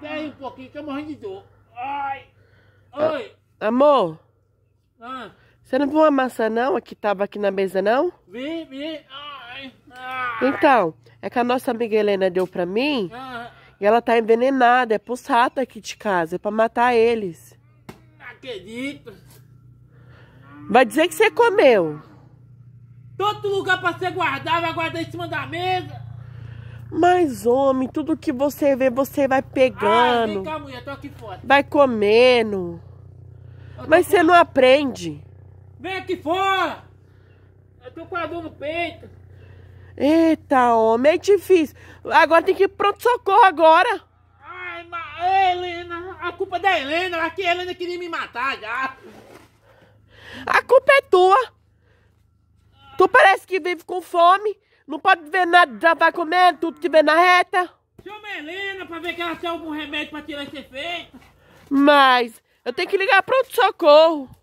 pera aí um pouquinho, que eu morrendo de dor. Ai! Ah, Oi! Amor! Ah. Você não viu uma maçã não, que tava aqui na mesa não? Vi, vi. Ai, ah. Então, é que a nossa amiga Helena deu pra mim ah. e ela tá envenenada, é pros ratos aqui de casa, é pra matar eles. Não acredito. Vai dizer que você comeu. Todo lugar pra você guardar, vai guardar em cima da mesa. Mas, homem, tudo que você vê, você vai pegando. Ai, vem cá, mulher, tô aqui fora. Vai comendo. Mas você não aprende. Vem aqui fora! Eu tô com a dor no peito. Eita, homem, é difícil. Agora tem que ir pronto-socorro agora. Ai, mas Helena, a culpa é da Helena, aqui a Helena queria me matar já. A culpa é tua. Tu parece que vive com fome. Não pode ver nada, já vai comendo tudo que vê na reta. Chama a Helena pra ver que ela tem algum remédio pra tirar esse efeito. Mas eu tenho que ligar pronto-socorro.